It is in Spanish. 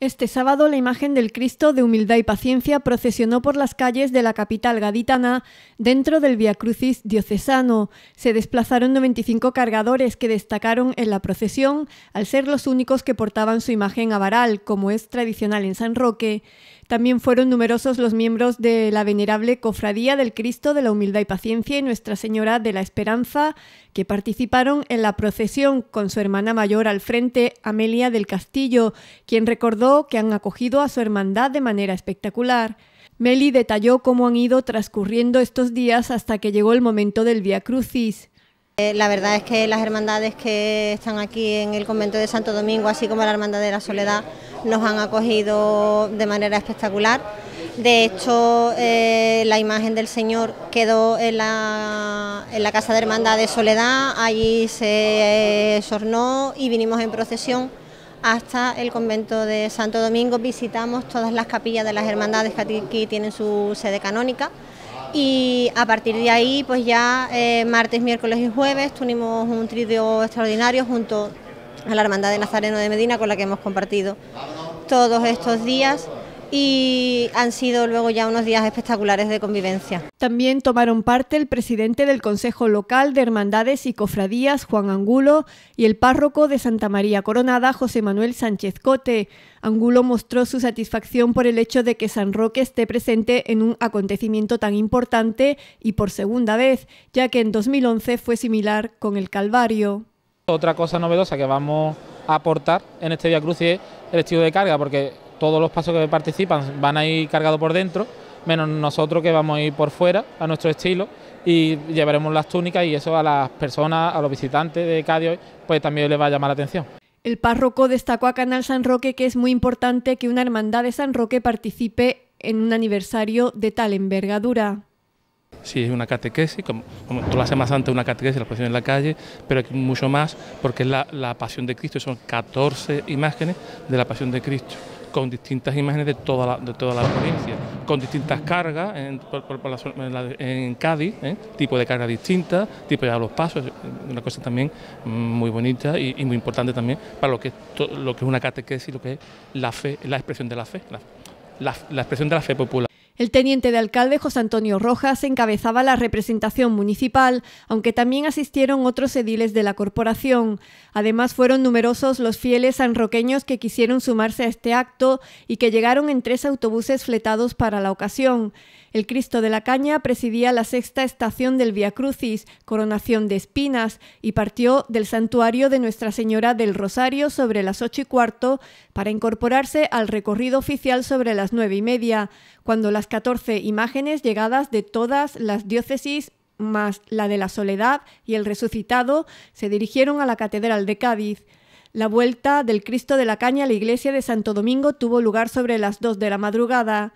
Este sábado la imagen del Cristo de humildad y paciencia procesionó por las calles de la capital gaditana dentro del Via Crucis diocesano. Se desplazaron 95 cargadores que destacaron en la procesión al ser los únicos que portaban su imagen a varal, como es tradicional en San Roque. También fueron numerosos los miembros de la venerable Cofradía del Cristo de la Humildad y Paciencia y Nuestra Señora de la Esperanza, que participaron en la procesión con su hermana mayor al frente, Amelia del Castillo, quien recordó que han acogido a su hermandad de manera espectacular. Meli detalló cómo han ido transcurriendo estos días hasta que llegó el momento del Via Crucis. Eh, la verdad es que las hermandades que están aquí en el convento de Santo Domingo, así como la Hermandad de la Soledad, nos han acogido de manera espectacular. De hecho, eh, la imagen del Señor quedó en la, Casa de Hermandad de Soledad, allí se eh, sornó y vinimos en procesión hasta el convento de Santo Domingo. Visitamos todas las capillas de las hermandades que aquí tienen su sede canónica y a partir de ahí pues ya eh, martes, miércoles y jueves tuvimos un trío extraordinario junto a la Hermandad de Nazareno de Medina con la que hemos compartido todos estos días y han sido luego ya unos días espectaculares de convivencia. También tomaron parte el presidente del Consejo Local de Hermandades y Cofradías, Juan Angulo, y el párroco de Santa María Coronada, José Manuel Sánchez Cote. Angulo mostró su satisfacción por el hecho de que San Roque esté presente en un acontecimiento tan importante y por segunda vez, ya que en 2011 fue similar con el Calvario. Otra cosa novedosa que vamos a aportar en este Via Cruz es el estilo de carga, porque todos los pasos que participan van a ir cargados por dentro, menos nosotros que vamos a ir por fuera a nuestro estilo y llevaremos las túnicas y eso a las personas, a los visitantes de Cádiz, pues también les va a llamar la atención. El párroco destacó a Canal San Roque que es muy importante que una hermandad de San Roque participe en un aniversario de tal envergadura. Sí, es una catequesis, como, tú la las más antes... una catequesis, la pasión en la calle, pero aquí mucho más porque es la, la pasión de Cristo, son 14 imágenes de la pasión de Cristo con distintas imágenes de toda la, de toda la provincia, con distintas cargas en, Cádiz, tipo de carga distinta, tipo de los pasos, una cosa también mm, muy bonita y, muy importante también para lo que, es lo que es una catequesis, lo que es la fe, la expresión de la fe, la expresión de la fe popular. El teniente de alcalde José Antonio Rojas encabezaba la representación municipal, aunque también asistieron otros ediles de la corporación. Además, fueron numerosos los fieles sanroqueños que quisieron sumarse a este acto y que llegaron en tres autobuses fletados para la ocasión. El Cristo de la Caña presidía la sexta estación del Via Crucis, Coronación de Espinas, y partió del santuario de Nuestra Señora del Rosario sobre las ocho y cuarto para incorporarse al recorrido oficial sobre las nueve y media, cuando las catorce 14 imágenes llegadas de todas las diócesis más la de la Soledad y el Resucitado se dirigieron a la Catedral de Cádiz. La vuelta del Cristo de la Caña a la iglesia de Santo Domingo tuvo lugar sobre las dos de la madrugada.